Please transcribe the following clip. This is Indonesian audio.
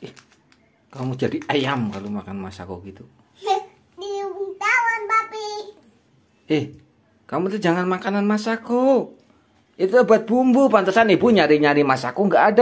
Ih, eh, kamu jadi ayam kalau makan masako gitu. babi Eh, kamu tuh jangan makanan masako. Itu buat bumbu, pantesan ibu nyari-nyari masako nggak ada.